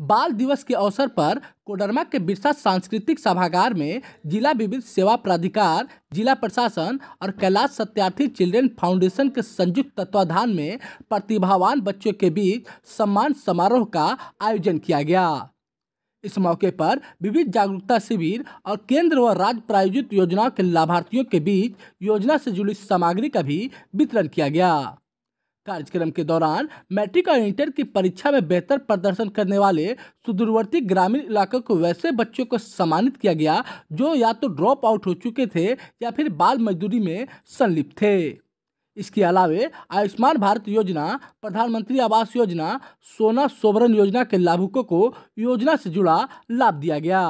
बाल दिवस के अवसर पर कोडरमा के बिरसा सांस्कृतिक सभागार में जिला विविध सेवा प्राधिकार जिला प्रशासन और कैलाश सत्यार्थी चिल्ड्रेन फाउंडेशन के संयुक्त तत्वाधान में प्रतिभावान बच्चों के बीच सम्मान समारोह का आयोजन किया गया इस मौके पर विविध जागरूकता शिविर और केंद्र व राज्य प्रायोजित योजनाओं के लाभार्थियों के बीच योजना से जुड़ी सामग्री का भी वितरण किया गया कार्यक्रम के दौरान मैट्रिक और इंटर की परीक्षा में बेहतर प्रदर्शन करने वाले सुदूरवर्ती ग्रामीण इलाकों को वैसे बच्चों को सम्मानित किया गया जो या तो ड्रॉप आउट हो चुके थे या फिर बाल मजदूरी में संलिप्त थे इसके अलावे आयुष्मान भारत योजना प्रधानमंत्री आवास योजना सोना सोबरन योजना के लाभुकों को योजना से जुड़ा लाभ दिया गया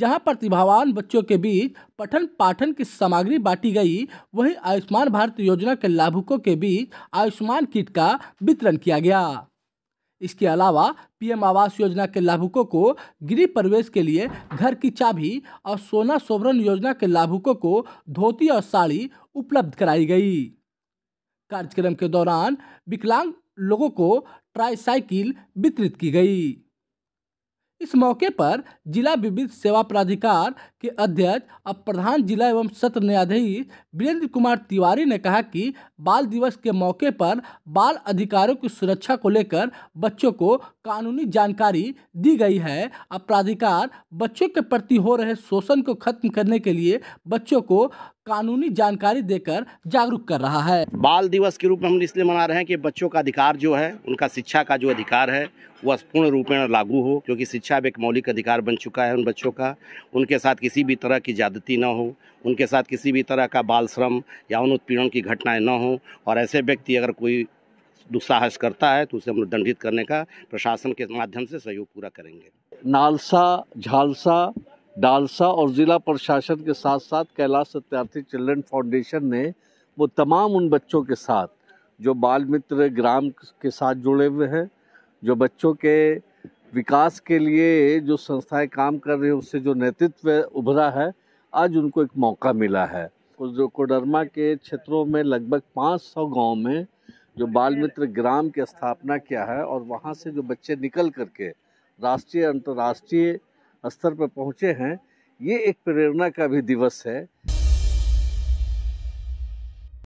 जहां प्रतिभावान बच्चों के बीच पठन पाठन की सामग्री बांटी गई वहीं आयुष्मान भारत योजना के लाभुकों के बीच आयुष्मान किट का वितरण किया गया इसके अलावा पीएम आवास योजना के लाभुकों को गृह प्रवेश के लिए घर की चाबी और सोना सोवरण योजना के लाभुकों को धोती और साड़ी उपलब्ध कराई गई कार्यक्रम के दौरान विकलांग लोगों को ट्राईसाइकिल वितरित की गई इस मौके पर जिला विविध सेवा प्राधिकार के अध्यक्ष और प्रधान जिला एवं सत्र न्यायाधीश वीरेंद्र कुमार तिवारी ने कहा कि बाल दिवस के मौके पर बाल अधिकारों की सुरक्षा को लेकर बच्चों को कानूनी जानकारी दी गई है और प्राधिकार बच्चों के प्रति हो रहे शोषण को खत्म करने के लिए बच्चों को कानूनी जानकारी देकर जागरूक कर रहा है बाल दिवस के रूप में हम इसलिए मना रहे हैं कि बच्चों का अधिकार जो है उनका शिक्षा का जो अधिकार है वह पूर्ण रूप में लागू हो क्योंकि शिक्षा अब एक मौलिक अधिकार बन चुका है उन बच्चों का उनके साथ किसी भी तरह की ज्यादती ना हो उनके साथ किसी भी तरह का बाल श्रम या उन उत्पीड़न की घटनाएं ना हो और ऐसे व्यक्ति अगर कोई दुस्साहस करता है तो उसे हम लोग दंडित करने का प्रशासन के माध्यम से सहयोग पूरा करेंगे नालसा झालसा डालसा और ज़िला प्रशासन के साथ साथ कैलाश सत्यार्थी चिल्ड्रन फाउंडेशन ने वो तमाम उन बच्चों के साथ जो बाल मित्र ग्राम के साथ जुड़े हुए हैं जो बच्चों के विकास के लिए जो संस्थाएं काम कर रही हैं उससे जो नेतृत्व उभरा है आज उनको एक मौका मिला है जो कोडरमा के क्षेत्रों में लगभग 500 गांव में जो बाल मित्र ग्राम की स्थापना किया है और वहाँ से जो बच्चे निकल करके राष्ट्रीय अंतर्राष्ट्रीय स्तर पर पहुँचे हैं ये एक प्रेरणा का भी दिवस है